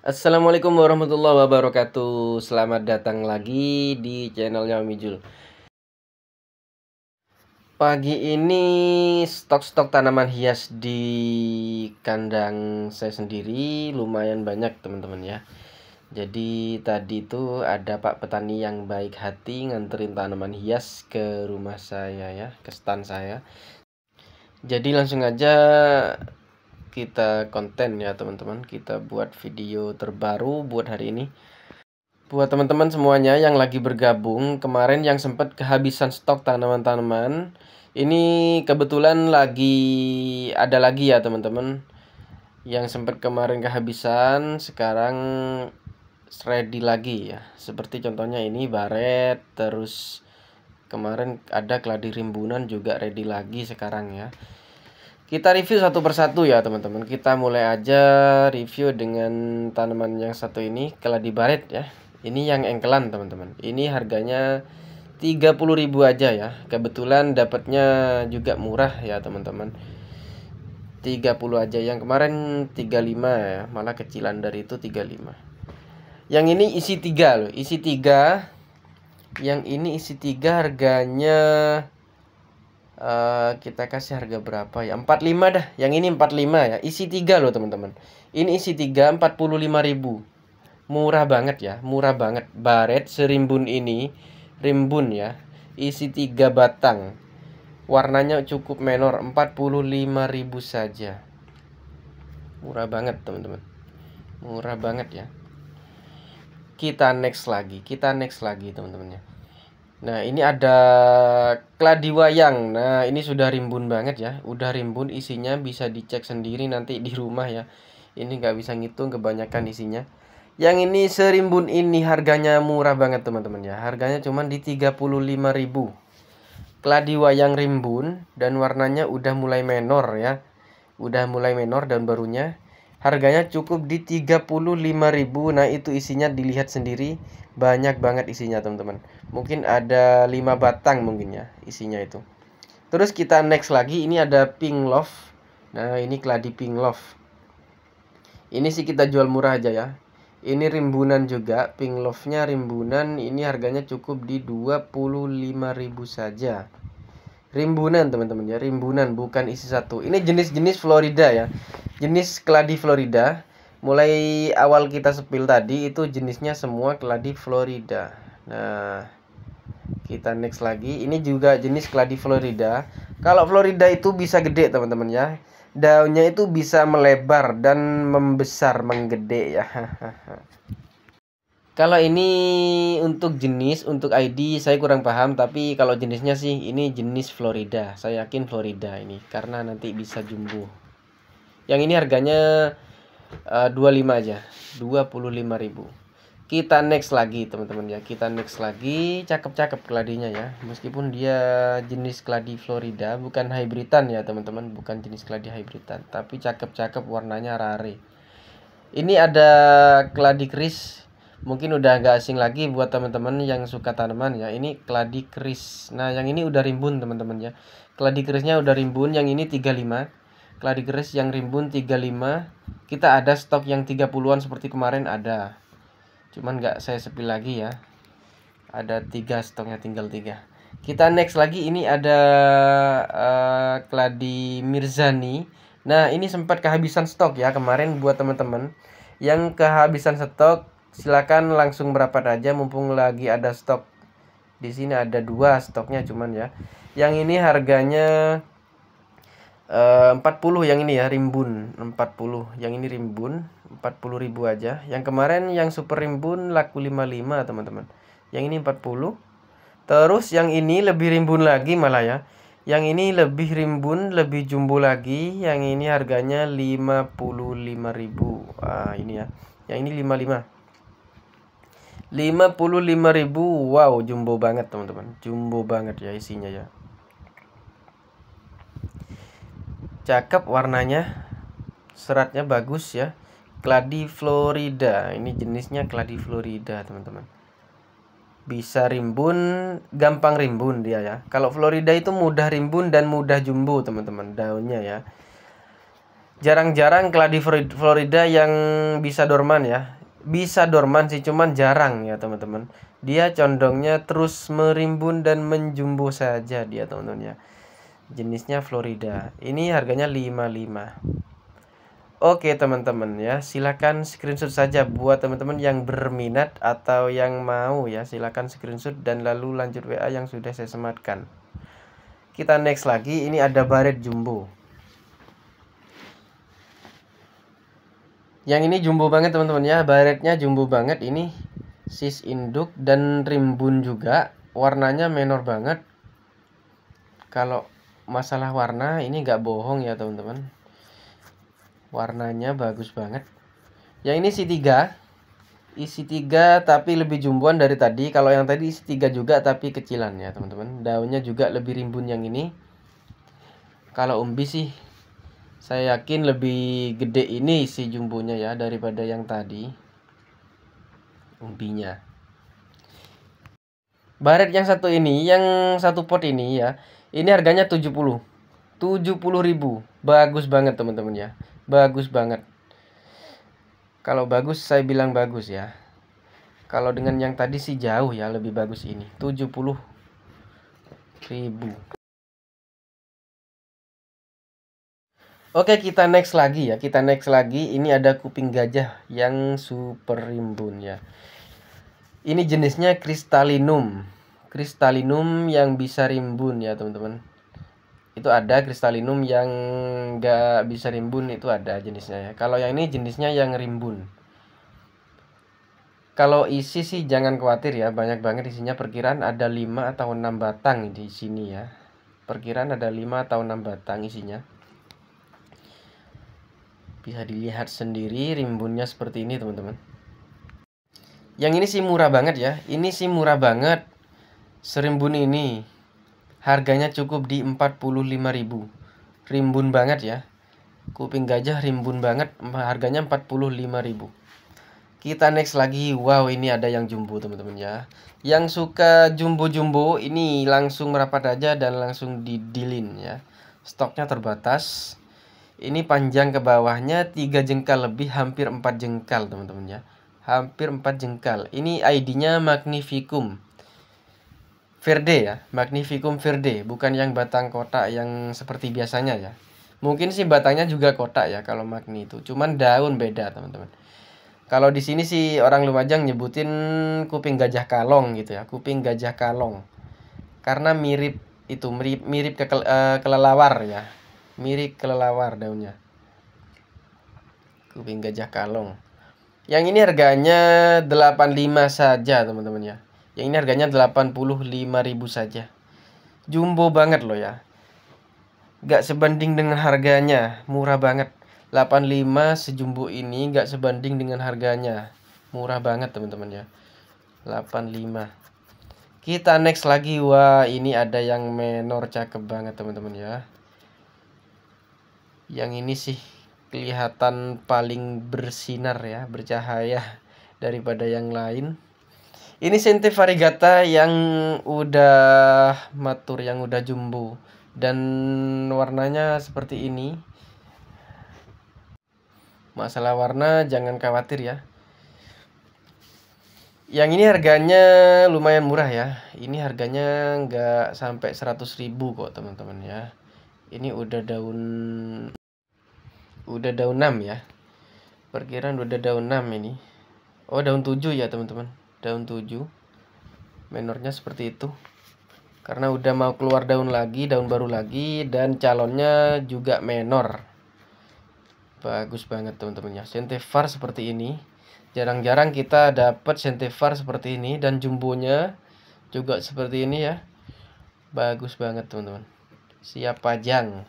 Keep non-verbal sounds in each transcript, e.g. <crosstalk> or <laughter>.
Assalamualaikum warahmatullahi wabarakatuh Selamat datang lagi di channelnya Mijul Pagi ini stok-stok tanaman hias di kandang saya sendiri lumayan banyak teman-teman ya Jadi tadi itu ada pak petani yang baik hati nganterin tanaman hias ke rumah saya ya, ke stand saya jadi langsung aja kita konten ya teman-teman kita buat video terbaru buat hari ini buat teman-teman semuanya yang lagi bergabung kemarin yang sempat kehabisan stok tanaman-tanaman ini kebetulan lagi ada lagi ya teman-teman yang sempat kemarin kehabisan sekarang ready lagi ya seperti contohnya ini baret terus kemarin ada keladi rimbunan juga ready lagi sekarang ya kita review satu persatu ya teman-teman. Kita mulai aja review dengan tanaman yang satu ini, keladi baret ya. Ini yang engkelan teman-teman. Ini harganya 30.000 aja ya. Kebetulan dapatnya juga murah ya teman-teman. 30 aja. Yang kemarin 35 ya, malah kecilan dari itu 35. Yang ini isi 3 loh, isi 3. Yang ini isi 3 harganya Uh, kita kasih harga berapa ya 45 dah yang ini 45 ya isi 3 loh teman-teman ini isi 3 ribu murah banget ya murah banget baret serimbun ini rimbun ya isi 3 batang warnanya cukup menor 45.000 saja murah banget teman-teman murah banget ya kita next lagi kita next lagi teman-teman ya Nah, ini ada keladi wayang. Nah, ini sudah rimbun banget ya. Udah rimbun isinya bisa dicek sendiri nanti di rumah ya. Ini nggak bisa ngitung kebanyakan isinya. Yang ini serimbun ini harganya murah banget teman-teman ya. Harganya cuma di 35.000. keladi wayang rimbun dan warnanya udah mulai menor ya. Udah mulai menor dan barunya harganya cukup di 35.000 nah itu isinya dilihat sendiri banyak banget isinya teman-teman mungkin ada 5 batang mungkin ya isinya itu terus kita next lagi ini ada pink love nah ini keladi pink love ini sih kita jual murah aja ya ini rimbunan juga pink love nya rimbunan ini harganya cukup di 25.000 saja Rimbunan teman-teman ya, rimbunan bukan isi satu. Ini jenis-jenis Florida ya. Jenis keladi Florida. Mulai awal kita sepil tadi itu jenisnya semua keladi Florida. Nah, kita next lagi. Ini juga jenis keladi Florida. Kalau Florida itu bisa gede teman-teman ya. Daunnya itu bisa melebar dan membesar, menggede ya. <laughs> Kalau ini untuk jenis, untuk ID saya kurang paham, tapi kalau jenisnya sih ini jenis Florida. Saya yakin Florida ini karena nanti bisa jumbo. Yang ini harganya eh, uh, 25 aja, 25.000. Kita next lagi, teman-teman ya. Kita next lagi, cakep-cakep keladinya ya. Meskipun dia jenis keladi Florida, bukan hybridan ya, teman-teman, bukan jenis keladi hybridan, tapi cakep-cakep warnanya rare. Ini ada keladi Chris mungkin udah agak asing lagi buat teman-teman yang suka tanaman ya ini keladi keris nah yang ini udah rimbun teman-teman ya keladi kerisnya udah rimbun yang ini 35 keladi keris yang rimbun 35 kita ada stok yang 30an seperti kemarin ada cuman nggak saya sepi lagi ya ada tiga stoknya tinggal tiga kita next lagi ini ada uh, keladi mirzani nah ini sempat kehabisan stok ya kemarin buat teman-teman yang kehabisan stok silakan langsung berapa aja mumpung lagi ada stok di sini ada dua stoknya cuman ya yang ini harganya eh, uh, 40 yang ini ya rimbun 40 yang ini rimbun 40 ribu aja yang kemarin yang super rimbun laku 55 teman-teman yang ini 40 terus yang ini lebih rimbun lagi malah ya yang ini lebih rimbun, lebih jumbo lagi. Yang ini harganya 55.000. Ah, ini ya. Yang ini 55. 55.000 Wow jumbo banget teman-teman Jumbo banget ya isinya ya Cakep warnanya Seratnya bagus ya Kladi Florida Ini jenisnya Kladi Florida teman-teman Bisa rimbun Gampang rimbun dia ya Kalau Florida itu mudah rimbun dan mudah jumbo teman-teman Daunnya ya Jarang-jarang kladi Florida yang bisa dorman ya bisa dorman sih cuman jarang ya teman-teman dia condongnya terus merimbun dan menjumbo saja dia teman-teman ya jenisnya Florida ini harganya 55 Oke teman-teman ya silakan screenshot saja buat teman-teman yang berminat atau yang mau ya silakan screenshot dan lalu lanjut WA yang sudah saya sematkan kita next lagi ini ada baret jumbo yang ini jumbo banget teman-teman ya baretnya jumbo banget ini sis induk dan rimbun juga warnanya menor banget kalau masalah warna ini nggak bohong ya teman-teman warnanya bagus banget yang ini si tiga isi tiga tapi lebih jumbuan dari tadi kalau yang tadi isi tiga juga tapi kecilan ya teman-teman daunnya juga lebih rimbun yang ini kalau umbi sih saya yakin lebih gede ini si jumbonya ya daripada yang tadi umbinya baret yang satu ini yang satu pot ini ya ini harganya 70 70 ribu bagus banget teman-teman ya bagus banget kalau bagus saya bilang bagus ya kalau dengan yang tadi sih jauh ya lebih bagus ini 70 ribu Oke, kita next lagi ya. Kita next lagi. Ini ada kuping gajah yang super rimbun ya. Ini jenisnya kristalinum. Kristalinum yang bisa rimbun ya, teman-teman. Itu ada kristalinum yang nggak bisa rimbun itu ada jenisnya ya. Kalau yang ini jenisnya yang rimbun. Kalau isi sih jangan khawatir ya, banyak banget isinya perkiraan ada 5 atau 6 batang di sini ya. Perkiraan ada 5 atau 6 batang isinya bisa dilihat sendiri rimbunnya seperti ini teman-teman yang ini sih murah banget ya ini sih murah banget serimbun ini harganya cukup di 45.000 rimbun banget ya kuping gajah rimbun banget harganya 45.000 kita next lagi wow ini ada yang jumbo teman-teman ya yang suka jumbo-jumbo ini langsung merapat aja dan langsung didilin ya stoknya terbatas ini panjang ke bawahnya tiga jengkal lebih hampir empat jengkal teman-teman ya hampir empat jengkal ini ID-nya magnificum verde ya magnificum verde bukan yang batang kotak yang seperti biasanya ya mungkin sih batangnya juga kotak ya kalau magni itu cuman daun beda teman-teman kalau di sini sih orang Lumajang nyebutin kuping gajah kalong gitu ya kuping gajah kalong karena mirip itu mirip mirip ke, ke eh, kelelawar ya mirip kelelawar daunnya kuping gajah kalong yang ini harganya 85 saja teman-teman ya yang ini harganya 85.000 saja jumbo banget loh ya gak sebanding dengan harganya murah banget 85 sejumbo ini gak sebanding dengan harganya murah banget teman-teman ya 85 kita next lagi wah ini ada yang menor cakep banget teman-teman ya yang ini sih kelihatan paling bersinar ya bercahaya daripada yang lain ini sente varigata yang udah matur yang udah jumbo dan warnanya seperti ini masalah warna jangan khawatir ya yang ini harganya lumayan murah ya ini harganya nggak sampai 100.000 kok teman-teman ya ini udah daun udah daun 6 ya perkiraan udah daun 6 ini oh daun 7 ya teman-teman daun 7 menornya seperti itu karena udah mau keluar daun lagi daun baru lagi dan calonnya juga menor bagus banget teman-teman ya sentivar seperti ini jarang-jarang kita dapat sentivar seperti ini dan jumbonya juga seperti ini ya bagus banget teman-teman siap pajang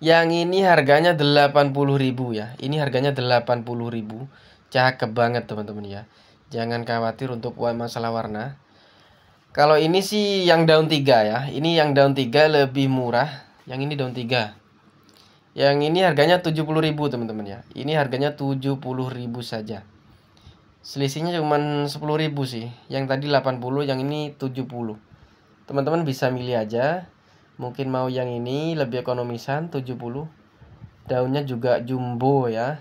yang ini harganya 80.000 ya. Ini harganya 80.000. Cakep banget teman-teman ya. Jangan khawatir untuk masalah warna. Kalau ini sih yang daun 3 ya. Ini yang daun 3 lebih murah. Yang ini daun 3. Yang ini harganya 70.000 teman-teman ya. Ini harganya 70.000 saja. Selisihnya cuma 10.000 sih. Yang tadi 80, yang ini 70. Teman-teman bisa milih aja mungkin mau yang ini lebih ekonomisan 70 daunnya juga jumbo ya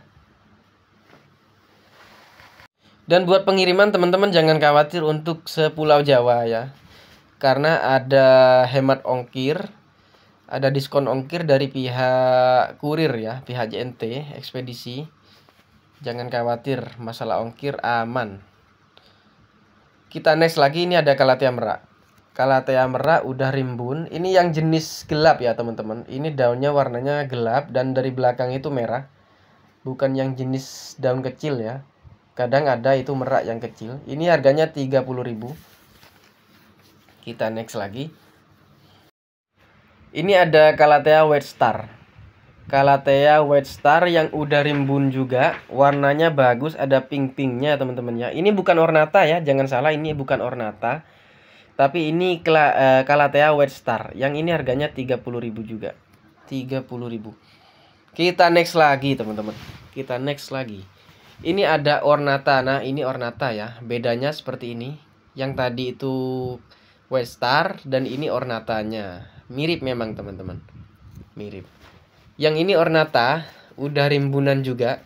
dan buat pengiriman teman-teman jangan khawatir untuk sepulau Jawa ya karena ada hemat ongkir ada diskon ongkir dari pihak kurir ya pihak JNT ekspedisi jangan khawatir masalah ongkir aman kita next lagi ini ada Kalatia Merak Kalatea merah udah rimbun. Ini yang jenis gelap ya teman-teman. Ini daunnya warnanya gelap dan dari belakang itu merah. Bukan yang jenis daun kecil ya. Kadang ada itu merak yang kecil. Ini harganya 30.000. Kita next lagi. Ini ada Kalatea White Star. Kalatea White Star yang udah rimbun juga. Warnanya bagus, ada pink-pinknya teman-teman ya. Ini bukan ornata ya, jangan salah ini bukan ornata tapi ini eh, Kala, uh, White Star. Yang ini harganya 30.000 juga. 30.000. Kita next lagi, teman-teman. Kita next lagi. Ini ada ornata. Nah, ini ornata ya. Bedanya seperti ini. Yang tadi itu White Star dan ini ornatanya. Mirip memang, teman-teman. Mirip. Yang ini ornata, udah rimbunan juga.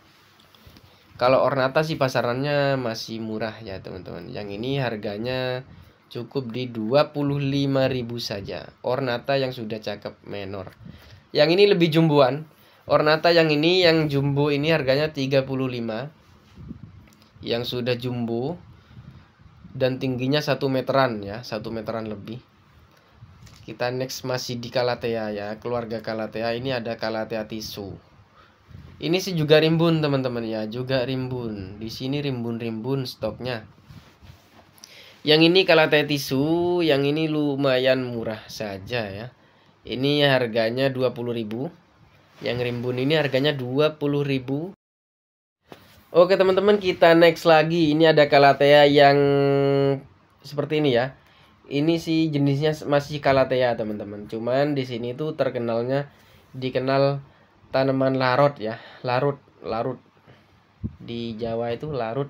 Kalau ornata sih pasarannya masih murah ya, teman-teman. Yang ini harganya cukup di 25.000 saja ornata yang sudah cakep menor yang ini lebih jumbuan ornata yang ini yang jumbo ini harganya 35 yang sudah jumbo dan tingginya 1 meteran ya 1 meteran lebih kita next masih di Kalatea ya keluarga Kalatea ini ada Kalatea tisu ini sih juga rimbun teman-teman ya juga rimbun di sini rimbun-rimbun stoknya yang ini teh tisu, yang ini lumayan murah saja ya. Ini harganya 20.000. Yang rimbun ini harganya 20.000. Oke teman-teman kita next lagi. Ini ada kalatea yang seperti ini ya. Ini sih jenisnya masih kalatea teman-teman. Cuman di sini tuh terkenalnya dikenal tanaman larut ya. Larut, larut. Di Jawa itu larut.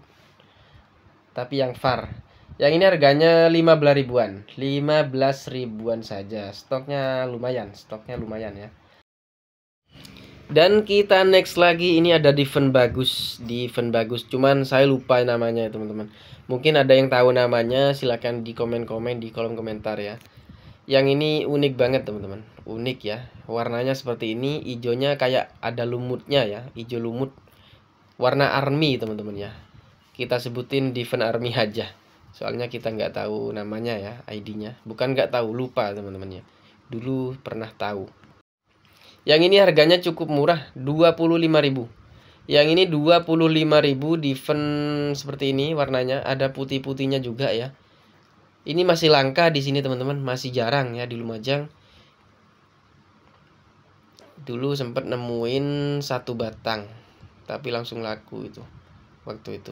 Tapi yang far yang ini harganya 15 ribuan. 15 ribuan saja. Stoknya lumayan, stoknya lumayan ya. Dan kita next lagi ini ada Diven Bagus, Diven Bagus. Cuman saya lupa namanya teman-teman. Mungkin ada yang tahu namanya, silahkan di komen-komen di kolom komentar ya. Yang ini unik banget teman-teman, unik ya. Warnanya seperti ini, hijaunya kayak ada lumutnya ya, hijau lumut. Warna army teman-teman ya. Kita sebutin Diven Army aja soalnya kita nggak tahu namanya ya ID-nya bukan nggak tahu lupa teman temannya dulu pernah tahu yang ini harganya cukup murah 25.000 yang ini 25.000 different seperti ini warnanya ada putih-putihnya juga ya ini masih langka di sini teman-teman masih jarang ya di Lumajang dulu sempat nemuin satu batang tapi langsung laku itu waktu itu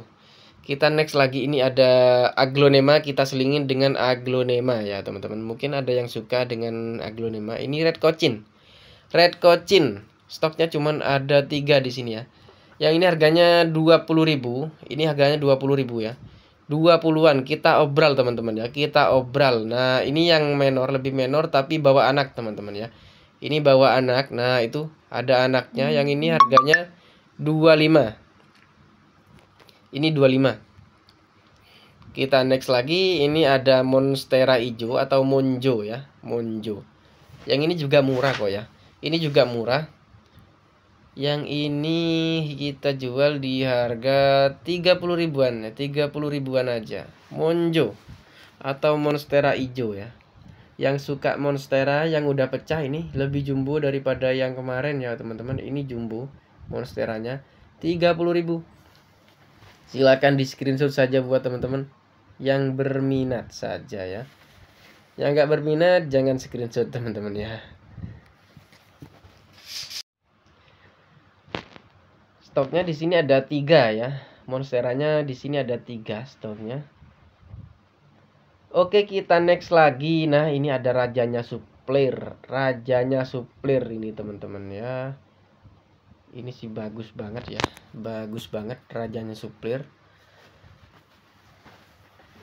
kita next lagi ini ada aglonema kita selingin dengan aglonema ya teman-teman mungkin ada yang suka dengan aglonema ini red cochin red cochin stoknya cuman ada tiga di sini ya yang ini harganya 20.000 ini harganya 20.000 ya 20-an kita obral teman-teman ya kita obral nah ini yang menor lebih menor tapi bawa anak teman-teman ya ini bawa anak nah itu ada anaknya yang ini harganya 25 ini 25. Kita next lagi, ini ada monstera hijau atau monjo ya, monjo. Yang ini juga murah kok ya. Ini juga murah. Yang ini kita jual di harga 30 ribuan ya, 30 ribuan aja. Monjo atau monstera hijau ya yang suka monstera yang udah pecah ini lebih jumbo daripada yang kemarin ya teman-teman ini jumbo monsteranya ribu. Silakan di screenshot saja buat teman-teman yang berminat saja ya. Yang nggak berminat jangan screenshot teman-teman ya. Stoknya di sini ada tiga ya. Monsteranya di sini ada tiga stoknya. Oke kita next lagi. Nah ini ada rajanya supplier, rajanya supplier ini teman-teman ya ini sih bagus banget ya bagus banget rajanya suplir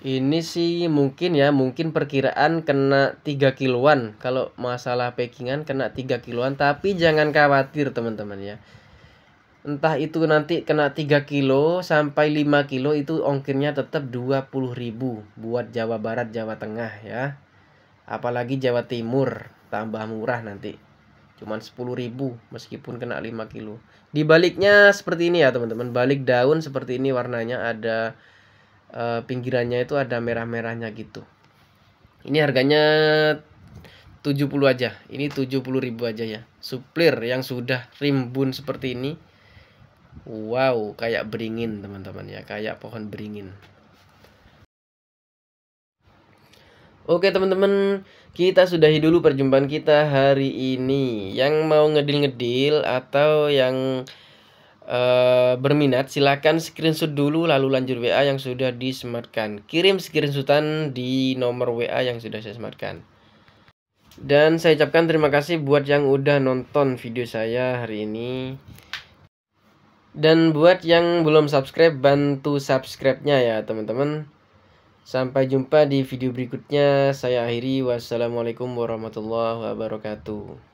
ini sih mungkin ya mungkin perkiraan kena 3 kiloan kalau masalah packingan kena 3 kiloan tapi jangan khawatir teman-teman ya entah itu nanti kena 3 kilo sampai 5 kilo itu ongkirnya tetap 20 ribu buat Jawa Barat Jawa Tengah ya apalagi Jawa Timur tambah murah nanti cuman 10.000 meskipun kena 5 kilo. Di baliknya seperti ini ya teman-teman. Balik daun seperti ini warnanya ada e, pinggirannya itu ada merah-merahnya gitu. Ini harganya 70 aja. Ini 70.000 aja ya. Suplir yang sudah rimbun seperti ini. Wow, kayak beringin teman-teman ya, kayak pohon beringin. Oke teman-teman, kita sudahi dulu perjumpaan kita hari ini. Yang mau ngedil-ngedil atau yang uh, berminat silahkan screenshot dulu lalu lanjut WA yang sudah disematkan. Kirim screenshotan di nomor WA yang sudah saya sematkan. Dan saya ucapkan terima kasih buat yang udah nonton video saya hari ini. Dan buat yang belum subscribe, bantu subscribe-nya ya teman-teman. Sampai jumpa di video berikutnya. Saya akhiri. Wassalamualaikum warahmatullahi wabarakatuh.